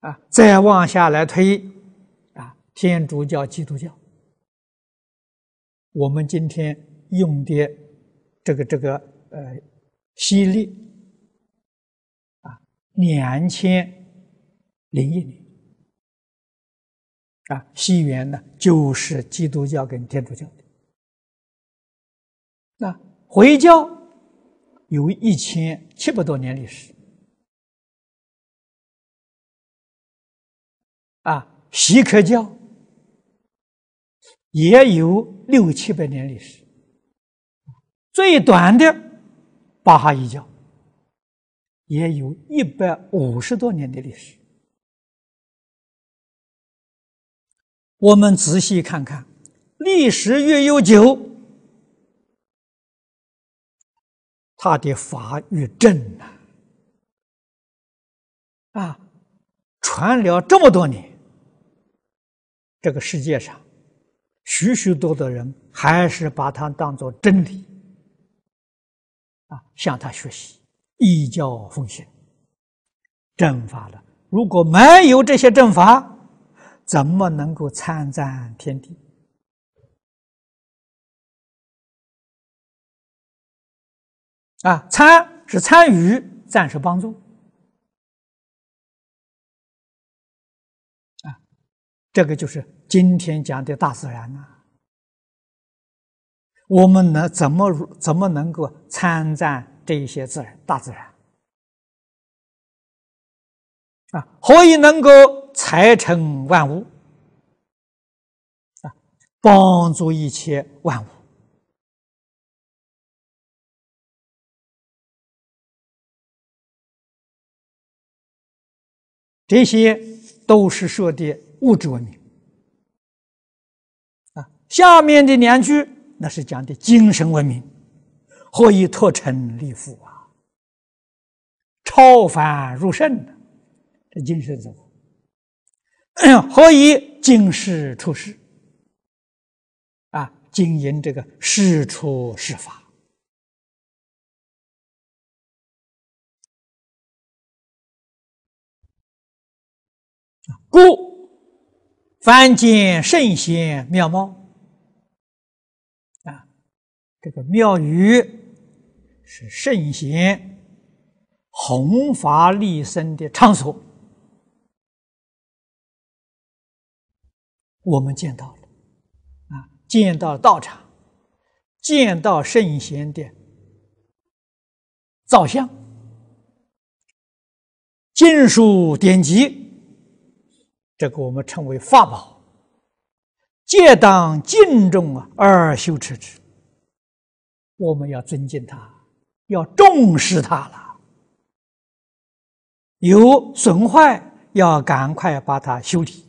啊，再往下来推，啊，天主教、基督教，我们今天用的这个这个呃西历，啊，两千零一年，啊，西元呢就是基督教跟天主教的，那回教有一千七百多年历史。啊，西克教也有六七百年历史，最短的巴哈伊教也有一百五十多年的历史。我们仔细看看，历史越悠久，它的法越正啊！啊，传了这么多年。这个世界上，许许多的人还是把它当做真理，啊，向他学习，依教奉行。正法的，如果没有这些正法，怎么能够参赞天地？啊，参是参与，赞是帮助。这个就是今天讲的大自然呐，我们能怎么怎么能够参赞这些自然、大自然啊？何以能够财成万物啊？帮助一切万物，这些都是说的。物质文明，啊，下面的两句那是讲的精神文明，何以脱尘立复啊？超凡入圣的这精神怎么？何 以经世出世？啊，经营这个世出世法，故。凡间圣贤庙貌，啊，这个庙宇是圣贤弘法立身的场所，我们见到了啊，见到道场，见到圣贤的造像、经书典籍。这个我们称为法宝，戒当敬重啊，而修持之。我们要尊敬它，要重视它了。有损坏，要赶快把它修理。